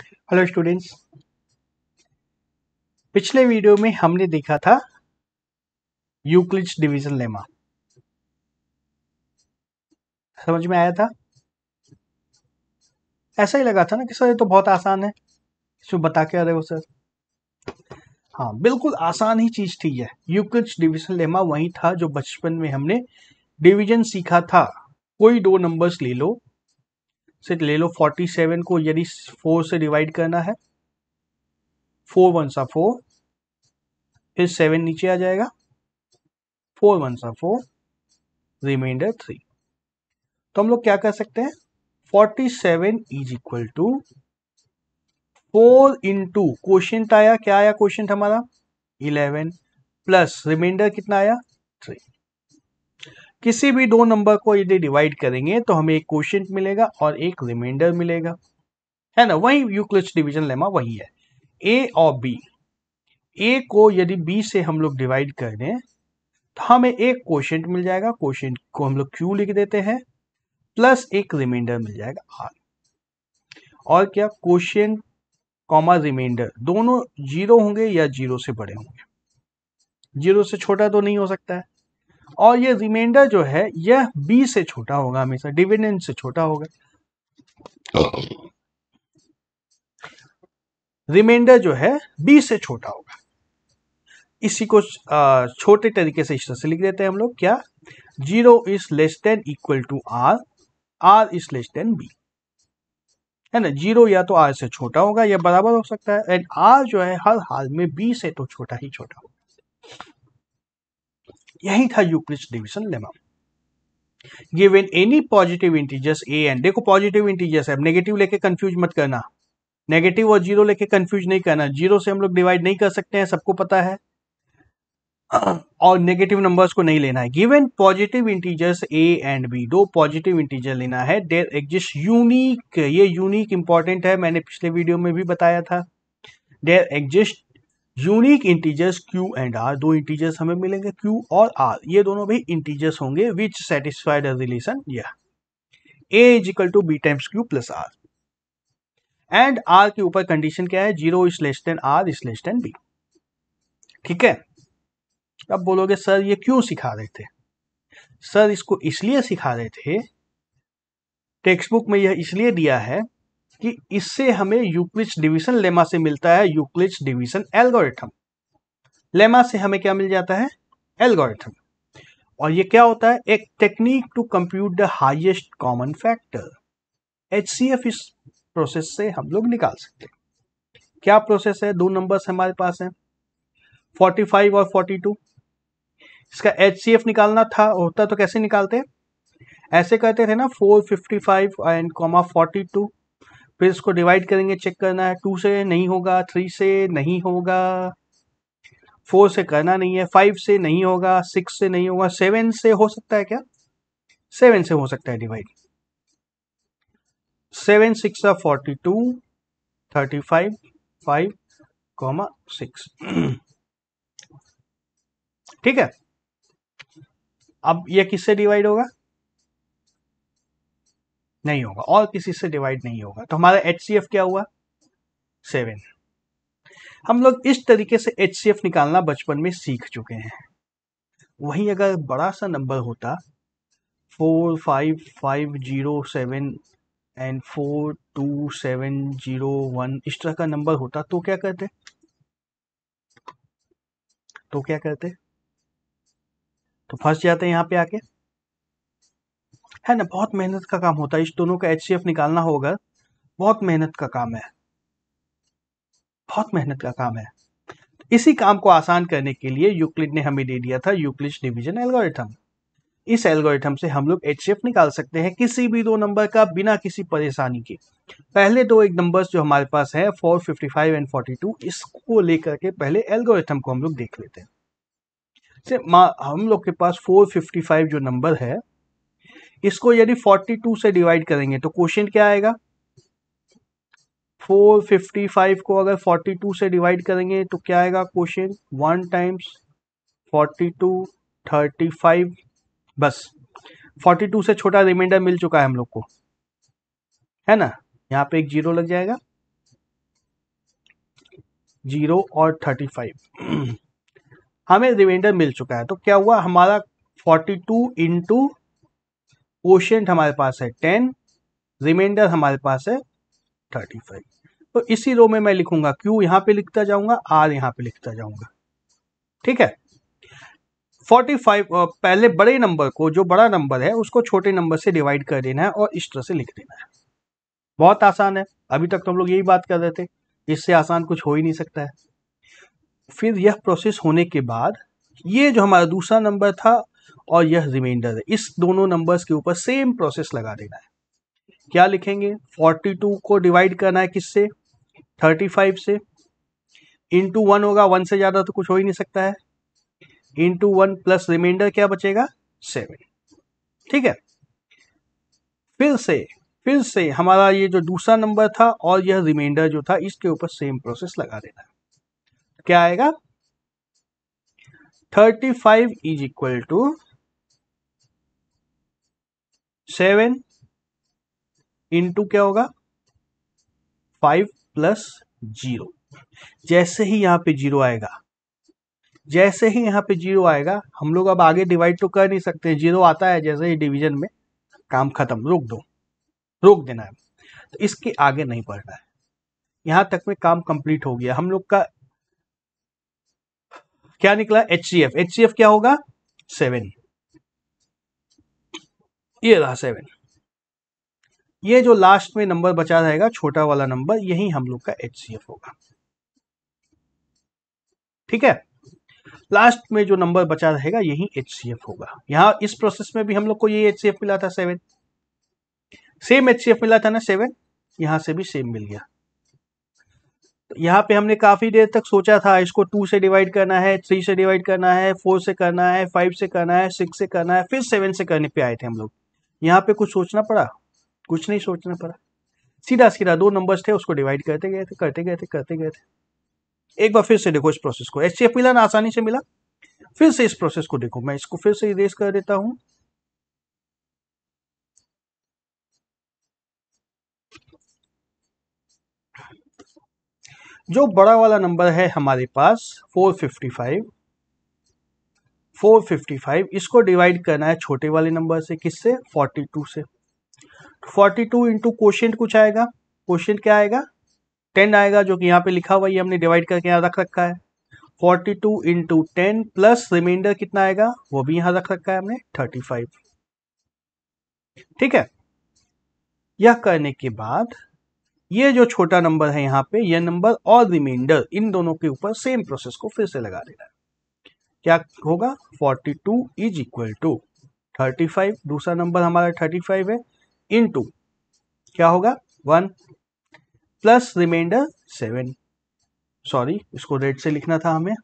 Hello students पिछले video में हमने देखा था यूक्लिड्स डिवीजन लेमा समझ में आया था ऐसा ही लगा था ना कि सर ये तो बहुत आसान है इसमें बता के आ रहे हो सर हाँ बिल्कुल आसान ही चीज थी यह यूक्लिड्स डिवीजन लेमा वही था जो बचपन में हमने डिवीजन सीखा था कोई दो नंबर्स ले लो से ले लो फोर्टी सेवन को यदि फोर से डिवाइड करना है फोर वन सा फोर फिर सेवन नीचे आ जाएगा फोर वन सा फोर रिमाइंडर थ्री तो हम लोग क्या कर सकते हैं forty seven is equal to four into question आया क्या आया क्वेश्चन हमारा इलेवन प्लस रिमाइंडर कितना आया थ्री किसी भी दो नंबर को यदि डिवाइड करेंगे तो हमें एक क्वेश्चन मिलेगा और एक रिमाइंडर मिलेगा है ना वही यूक्लिड्स डिवीजन लेमा वही है ए और बी ए को यदि बी से हम लोग डिवाइड कर दें तो हमें एक क्वेश्चन मिल जाएगा क्वेश्चन को हम लोग क्यू लिख देते हैं प्लस एक रिमाइंडर मिल जाएगा आर और क्या क्वेश्चन कॉमा रिमाइंडर दोनों जीरो होंगे या जीरो से बड़े होंगे जीरो से छोटा तो नहीं हो सकता है और ये रिमाइंडर जो है यह बी से छोटा होगा हमेशा डिविडेंड से छोटा होगा रिमाइंडर जो है बी से छोटा होगा इसी को छोटे तरीके से इस तरह से लिख देते हैं हम लोग क्या zero is less than equal to R R is less than B है ना जीरो या तो आर से छोटा होगा या बराबर हो सकता है एंड आर जो है हर हाल में बी से तो छोटा ही छोटा होगा यही था Euclid's division lemma given any positive integers A and देखो पॉजिटिव इंटीजर्स है नेगेटिव लेके कंफ्यूज मत करना नेगेटिव और जीरो लेके कंफ्यूज नहीं करना जीरो से हम लोग डिवाइड नहीं कर सकते हैं सबको पता है और नेगेटिव नंबर्स को नहीं लेना है given positive integers A and B दो पॉजिटिव इंटीजर लेना है देर एग्जिस्ट यूनिक ये यूनिक इंपॉर्टेंट है मैंने पिछले वीडियो में भी बताया था there exist unique integers Q and R दो इंटीजर्स हमें मिलेंगे Q और R ये दोनों भी इंटीजर्स होंगे विच सेटिस्फाइड रिलेशन यह A is equal to B times Q plus R and R के ऊपर कंडीशन क्या है zero is less than R is less than B ठीक है अब बोलोगे सर ये क्यों सिखा रहे थे सर इसको इसलिए सिखा रहे थे टेक्स्ट बुक में यह इसलिए दिया है कि इससे हमें यूक्लिच डिवीजन लेमा से मिलता है यूक्लिच डिवीजन एल्गोरिथम लेमा से हमें क्या मिल जाता है एल्गोरिथम और ये क्या होता है एक technique to compute the highest common factor H इस प्रोसेस से हम लोग निकाल सकते हैं क्या प्रोसेस है दो नंबर्स हमारे पास हैं 45 और 42 इसका एच निकालना था होता तो कैसे निकालते ऐसे कहते थे ना 455 एंड कॉमा 42 फिर इसको डिवाइड करेंगे चेक करना है टू से नहीं होगा थ्री से नहीं होगा फोर से करना नहीं है फाइव से नहीं होगा सिक्स से नहीं होगा सेवन से हो सकता है क्या सेवन से हो सकता है divide seven six forty two thirty five five comma six ठीक है अब यह किससे डिवाइड होगा नहीं होगा और किसी से डिवाइड नहीं होगा तो हमारा एच क्या हुआ सेवन हम लोग इस तरीके से एच निकालना बचपन में सीख चुके हैं वहीं अगर बड़ा सा नंबर होता four five five zero seven and four two seven zero one इस तरह का नंबर होता तो क्या करते तो क्या करते तो फंस जाते हैं यहाँ पे आके है ना बहुत मेहनत का काम होता है इस दोनों का एच निकालना होगा बहुत मेहनत का काम है बहुत मेहनत का काम है इसी काम को आसान करने के लिए यूक्लिड ने हमें दे दिया था यूक्लिड डिवीजन एल्गोरिथम इस एल्गोरिथम से हम लोग एच निकाल सकते हैं किसी भी दो नंबर का बिना किसी परेशानी के पहले दो एक नंबर्स जो हमारे पास फिफ्टी 455 एंड 42 इसको लेकर के पहले एल्गोरिथम को हम लोग देख लेते हैं हम लोग के पास 455 जो नंबर है इसको यदि 42 से डिवाइड करेंगे तो क्वेश्चन क्या आएगा 455 को अगर 42 से डिवाइड करेंगे तो क्या आएगा क्वेश्चन वन टाइम्स 42 35 बस 42 से छोटा रिमाइंडर मिल चुका है हम लोग को है ना यहाँ पे एक जीरो लग जाएगा जीरो और थर्टी फाइव हमें रिमाइंडर मिल चुका है तो क्या हुआ हमारा फोर्टी टू इंटू कोशेंट हमारे पास है टेन रिमाइंडर हमारे पास है थर्टी फाइव तो इसी रो में मैं लिखूंगा क्यू यहां पे लिखता जाऊंगा आर यहां पे लिखता जाऊंगा ठीक है फोर्टी फाइव पहले बड़े नंबर को जो बड़ा नंबर है उसको छोटे नंबर से डिवाइड कर देना है और इस तरह से लिख देना है बहुत आसान है अभी तक तो हम लोग यही बात कर रहे थे इससे आसान कुछ हो ही नहीं सकता है फिर यह प्रोसेस होने के बाद ये जो हमारा दूसरा नंबर था और यह रिमाइंडर है इस दोनों नंबर्स के ऊपर सेम प्रोसेस लगा देना है क्या लिखेंगे 42 को डिवाइड करना है किससे 35 से इंटू वन होगा वन से ज़्यादा तो कुछ हो ही नहीं सकता है इंटू वन प्लस रिमाइंडर क्या बचेगा सेवन ठीक है फिर से फिर से हमारा ये जो दूसरा नंबर था और यह रिमाइंडर जो था इसके ऊपर सेम प्रोसेस लगा देना है क्या आएगा thirty five is equal to seven into क्या होगा फाइव प्लस जीरो जैसे ही यहाँ पे जीरो आएगा जैसे ही यहाँ पे जीरो आएगा हम लोग अब आगे डिवाइड तो कर नहीं सकते जीरो आता है जैसे ही डिवीजन में काम खत्म रोक दो रोक देना है तो इसके आगे नहीं बढ़ना है यहां तक में काम कंप्लीट हो गया हम लोग का क्या निकला H C F H C F क्या होगा सेवन ये रहा सेवन ये जो लास्ट में नंबर बचा रहेगा छोटा वाला नंबर यही हम लोग का एच सी एफ होगा ठीक है लास्ट में जो नंबर बचा रहेगा यही एच सी एफ होगा यहां इस प्रोसेस में भी हम लोग को ये एच सी एफ मिला था seven same H C F मिला था ना सेवन यहां से भी सेम मिल गया यहाँ पे हमने काफ़ी देर तक सोचा था इसको टू से डिवाइड करना है थ्री से डिवाइड करना है फोर से करना है फाइव से करना है सिक्स से करना है फिर सेवन से करने पे आए थे हम लोग यहाँ पे कुछ सोचना पड़ा कुछ नहीं सोचना पड़ा सीधा सीधा दो नंबर्स थे उसको डिवाइड करते गए थे करते गए थे करते गए थे एक बार फिर से देखो इस प्रोसेस को एच मिला ना आसानी से मिला फिर से इस प्रोसेस को देखो मैं इसको फिर से इरेज कर देता हूँ जो बड़ा वाला नंबर है हमारे पास 455 455 इसको डिवाइड करना है छोटे वाले नंबर से किससे 42 से 42 टू इंटू क्वेश्चन कुछ आएगा क्वेश्चन क्या आएगा 10 आएगा जो कि यहाँ पे लिखा हुआ ये हमने डिवाइड करके यहाँ रख रखा है 42 two into ten plus remainder कितना आएगा वो भी यहाँ रख रखा है हमने 35 ठीक है यह करने के बाद ये जो छोटा नंबर है यहाँ पे ये नंबर और रिमाइंडर इन दोनों के ऊपर सेम प्रोसेस को फिर से लगा देना है क्या होगा 42 two is equal to thirty five दूसरा नंबर हमारा थर्टी फाइव है इन टू क्या होगा one plus remainder seven sorry इसको रेड से लिखना था हमें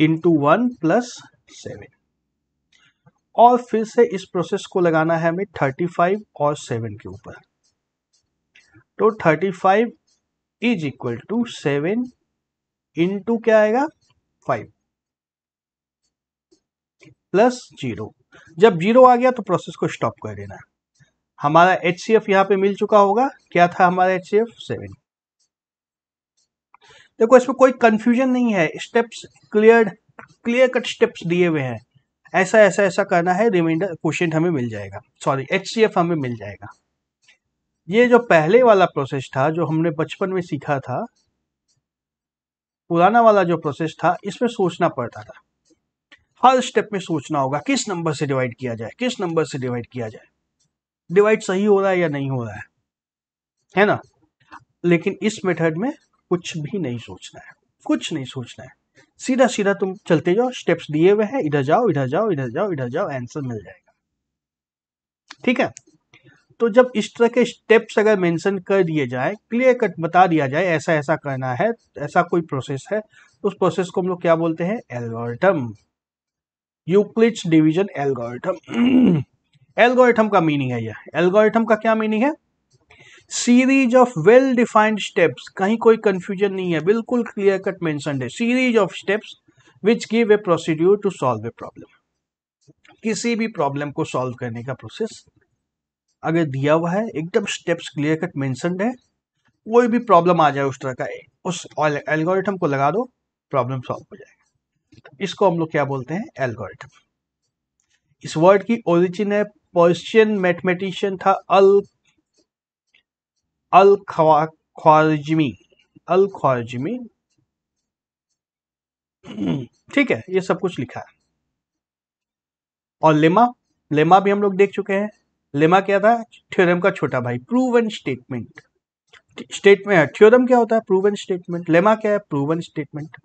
इंटू वन प्लस सेवन और फिर से इस प्रोसेस को लगाना है हमें 35 और 7 के ऊपर तो 35 is equal to seven into क्या आएगा फाइव प्लस जीरो जब जीरो आ गया तो प्रोसेस को स्टॉप कर देना हमारा एच सी एफ यहां पर मिल चुका होगा क्या था हमारा एच सी एफ सेवन देखो इसमें कोई कंफ्यूजन नहीं है steps clear clear cut steps दिए हुए हैं ऐसा ऐसा ऐसा करना है रिमाइंडर क्वेश्चन हमें मिल जाएगा सॉरी एच हमें मिल जाएगा ये जो पहले वाला प्रोसेस था जो हमने बचपन में सीखा था पुराना वाला जो प्रोसेस था इसमें सोचना पड़ता था हर स्टेप में सोचना होगा किस नंबर से डिवाइड किया जाए किस नंबर से डिवाइड किया जाए डिवाइड सही हो रहा है या नहीं हो रहा है है ना लेकिन इस मेथड में कुछ भी नहीं सोचना है कुछ नहीं सोचना है सीधा सीधा तुम चलते जाओ स्टेप्स दिए हुए हैं इधर जाओ इधर जाओ इधर जाओ इधर जाओ आंसर मिल जाएगा ठीक है तो जब इस तरह के स्टेप्स अगर मेंशन कर दिए जाए क्लियर कट बता दिया जाए ऐसा ऐसा करना है ऐसा कोई प्रोसेस है तो उस प्रोसेस को हम लोग क्या बोलते हैं algorithm Euclid's division algorithm algorithm का मीनिंग है यह एल्गोरिथम का क्या मीनिंग है series of well defined steps कहीं कोई कंफ्यूजन नहीं है बिल्कुल क्लियर कट मैं series of steps which give a procedure to solve a problem किसी भी प्रॉब्लम को सॉल्व करने का प्रोसेस अगर दिया हुआ है एकदम स्टेप्स क्लियर कट मैं कोई भी प्रॉब्लम आ जाए उस तरह का उस एल्गोरिथम को लगा दो प्रॉब्लम सॉल्व हो जाएगा इसको हम लोग क्या बोलते हैं एल्गोरिथम इस वर्ड की ओरिजिन है पर्शियन मैथमेटिशियन था अल अल ख्वा ख्वारजमी अल ख्वारजमी ठीक है ये सब कुछ लिखा है और लेमा लेमा भी हम लोग देख चुके हैं लेमा क्या था थ्योरम का छोटा भाई प्रूवन स्टेटमेंट स्टेटमेंट थ्योरम क्या होता है प्रूवन स्टेटमेंट लेमा क्या है प्रूवन स्टेटमेंट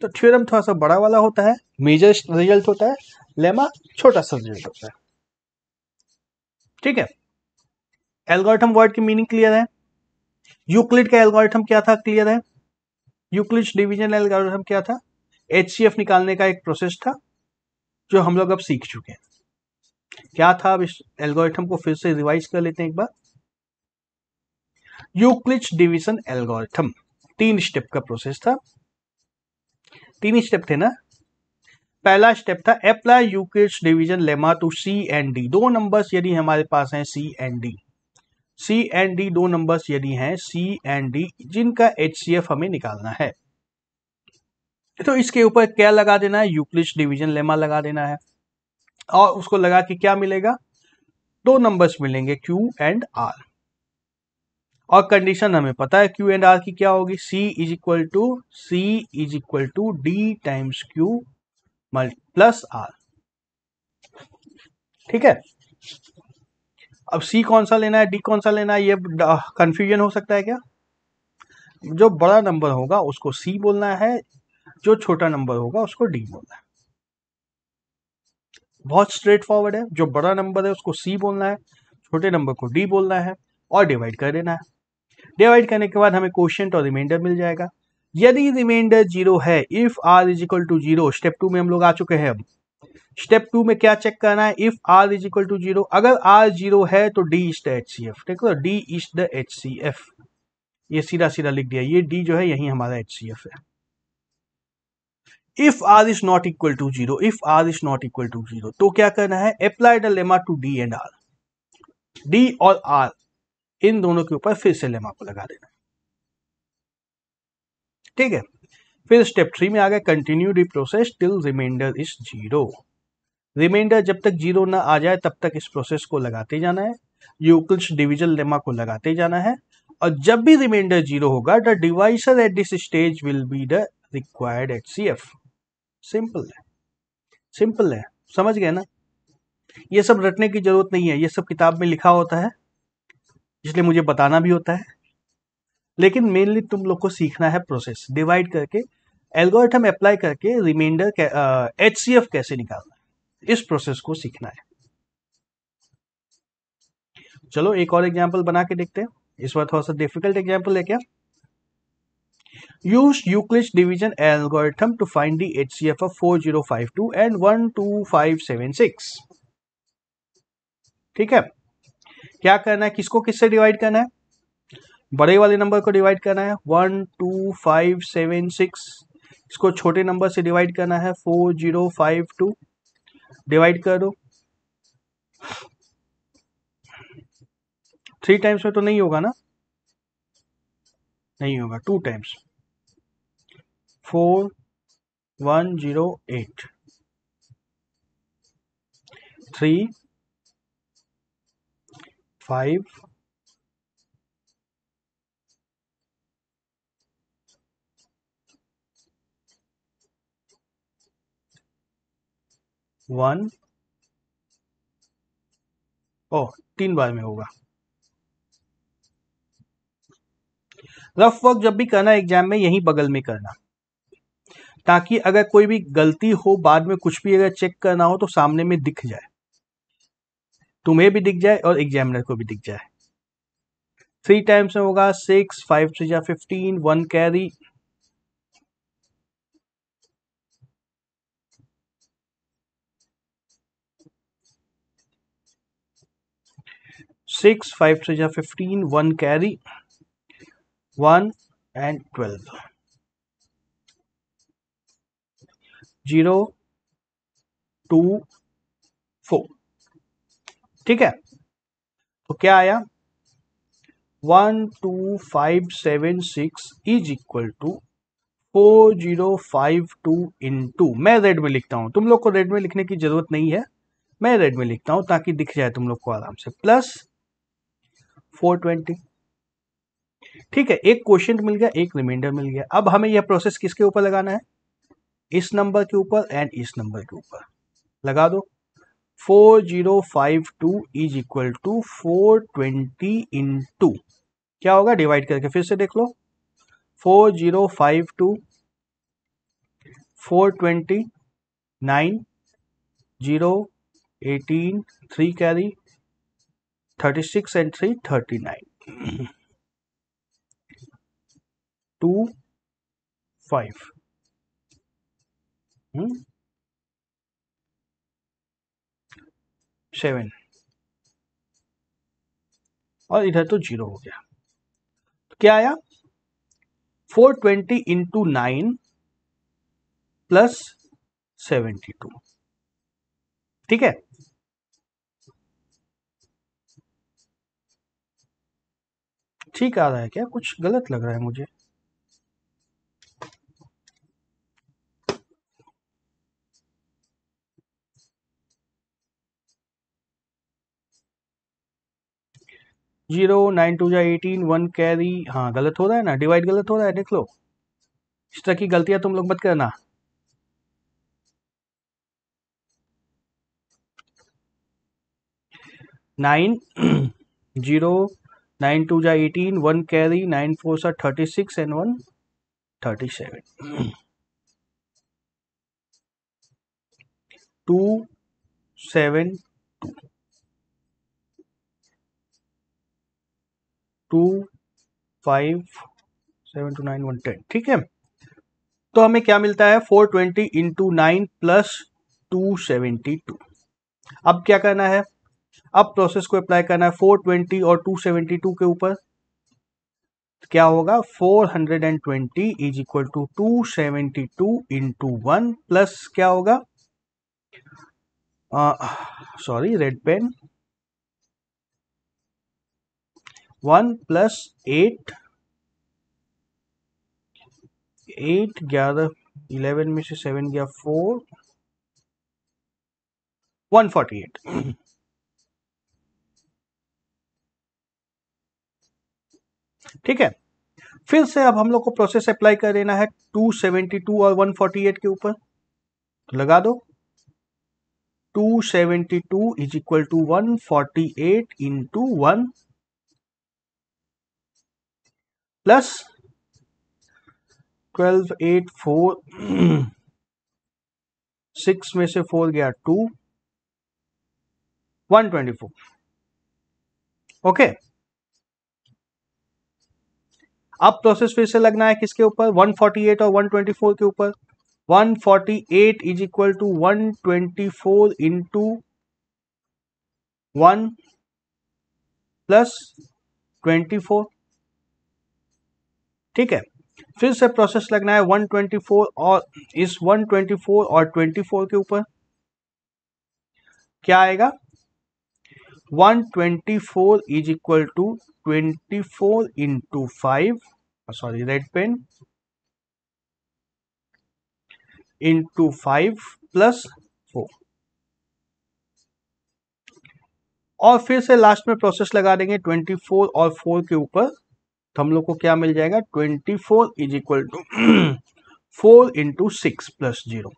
तो थ्योरम थोड़ा सा बड़ा वाला होता है मेजर रिजल्ट होता है लेमा छोटा सा रिजल्ट होता है ठीक है एल्गोरिथम वर्ड की मीनिंग क्लियर है यूक्लिड का एल्गोरिथम क्या था क्लियर है यूक्लिड डिवीजन एल्गोरिथम क्या था एच निकालने का एक प्रोसेस था जो हम लोग अब सीख चुके हैं क्या था अब इस एल्गोरिथम को फिर से रिवाइज कर लेते हैं एक बार यूक्लिच डिवीजन एल्गोरिथम तीन स्टेप का प्रोसेस था तीन स्टेप थे ना पहला स्टेप था apply Euclid's division lemma to C and D दो नंबर्स यदि हमारे पास हैं C and D C and D दो नंबर्स यदि हैं सी एंड डी जिनका एच हमें निकालना है तो इसके ऊपर क्या लगा देना है यूक्लिश डिवीजन लेमा लगा देना है और उसको लगा के क्या मिलेगा दो नंबर्स मिलेंगे क्यू एंड आर और कंडीशन हमें पता है क्यू एंड आर की क्या होगी C is equal to C is equal to D times Q plus R ठीक है अब सी कौन सा लेना है डी कौन सा लेना है ये कन्फ्यूजन हो सकता है क्या जो बड़ा नंबर होगा उसको सी बोलना है जो छोटा नंबर होगा उसको डी बोलना है बहुत स्ट्रेट फॉरवर्ड है जो बड़ा नंबर है उसको सी बोलना है छोटे नंबर को डी बोलना है और डिवाइड कर देना है डिवाइड करने के बाद हमें क्वेश्चन और रिमाइंडर मिल जाएगा यदि रिमाइंडर जीरो है if are is equal to zero step two में हम लोग आ चुके हैं अब स्टेप टू में क्या चेक करना है if are is equal to zero अगर आर जीरो है तो D is the H C F ठीक है D is the H C F ये सीधा सीधा लिख दिया ये डी जो है यही हमारा एच सी एफ है if are is not equal to zero if are is not equal to zero तो क्या करना है apply the lemma to d and r d और आर इन दोनों के ऊपर फिर से लेमा को लगा देना ठीक है फिर स्टेप थ्री में आ गए continue the process till remainder is zero remainder जब तक जीरो ना आ जाए तब तक इस प्रोसेस को लगाते जाना है यूक्लिड्स डिविजन लेमा को लगाते जाना है और जब भी रिमाइंडर जीरो होगा the divisor at this stage will be the required H C F simple है सिंपल है समझ गए ना ये सब रटने की जरूरत नहीं है ये सब किताब में लिखा होता है इसलिए मुझे बताना भी होता है लेकिन मेनली तुम लोग को सीखना है प्रोसेस डिवाइड करके एल्गोरिथम अप्लाई करके रिमाइंडर एच सी एफ कैसे निकालना है इस प्रोसेस को सीखना है चलो एक और एग्जाम्पल बना के देखते हैं इस बार थोड़ा सा डिफिकल्ट एग्जाम्पल है क्या एफ Euclid's four zero five two and one two five seven six ठीक है क्या करना है किसको किससे डिवाइड करना है बड़े वाले नंबर को डिवाइड करना है one two five seven six इसको छोटे नंबर से डिवाइड करना है four zero five two divide कर दो थ्री टाइम्स में तो नहीं होगा ना नहीं होगा two times four one zero eight three five one ओ तीन बार में होगा रफ वर्क जब भी करना एग्जाम में यही बगल में करना ताकि अगर कोई भी गलती हो बाद में कुछ भी अगर चेक करना हो तो सामने में दिख जाए तुम्हें भी दिख जाए और एग्जामिनर को भी दिख जाए थ्री टाइम्स में होगा सिक्स फाइव थ्री या fifteen one carry six five three या fifteen one carry one and twelve zero two four ठीक है तो क्या आया one two five seven six is equal to four zero five two into मैं red में लिखता हूं तुम लोग को रेड में लिखने की जरूरत नहीं है मैं रेड में लिखता हूं ताकि दिख जाए तुम लोग को आराम से प्लस फोर ट्वेंटी ठीक है एक क्वेश्चन मिल गया एक रिमाइंडर मिल गया अब हमें यह प्रोसेस किसके ऊपर लगाना है इस नंबर के ऊपर एंड इस नंबर के ऊपर लगा दो four zero five two is equal to four twenty into क्या होगा डिवाइड करके फिर से देख लो four zero five two four twenty nine zero eighteen three carry thirty six and three thirty nine two five hmm. Seven और इधर तो जीरो हो गया तो क्या आया four twenty into nine plus seventy two ठीक है ठीक आ रहा है क्या कुछ गलत लग रहा है मुझे जीरो नाइन टू जो एटीन वन कैरी हाँ गलत हो रहा है ना डिवाइड गलत हो रहा है देख लो इस तरह की गलतियां तुम लोग मत करना नाइन जीरो नाइन टू जा eighteen one carry nine four सा thirty six and one thirty seven two seven two two five seven two nine one ten ठीक है तो हमें क्या मिलता है four twenty into nine plus two seventy two अब क्या करना है अब प्रोसेस को अप्लाई करना है 420 और 272 के ऊपर क्या होगा 420 hundred and twenty is equal to two seventy two two one plus क्या होगा sorry red pen one plus eight eight ग्यारह इलेवन में से सेवन गया फोर वन फोर्टी एट ठीक है फिर से अब हम लोग को प्रोसेस अप्लाई कर देना है 272 और 148 के ऊपर तो लगा दो 272 is equal to one forty eight one plus twelve eight four six में से फोर गया two one twenty four okay अब प्रोसेस फिर से लगना है किसके ऊपर 148 और 124 के ऊपर 148 forty eight is equal to one twenty four into one plus twenty four ठीक है फिर से प्रोसेस लगना है 124 और इस 124 और 24 के ऊपर क्या आएगा 124 is equal to 24 into 5 uh, sorry red pen into 5 plus 4 और फिर से लास्ट में प्रोसेस लगा देंगे 24 और 4 के ऊपर तो हम लोग को क्या मिल जाएगा 24 four is equal to four into six plus zero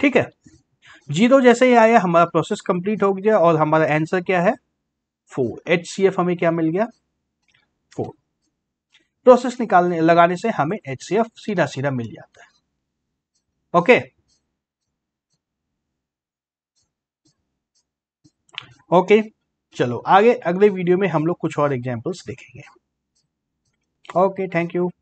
ठीक है जीरो जैसे ही आया हमारा प्रोसेस कंप्लीट हो गया और हमारा आंसर क्या है फोर एच सी एफ हमें क्या मिल गया फोर प्रोसेस निकालने लगाने से हमें एच सी एफ सीधा सीधा मिल जाता है ओके ओके चलो आगे अगले वीडियो में हम लोग कुछ और एग्जाम्पल्स देखेंगे ओके थैंक यू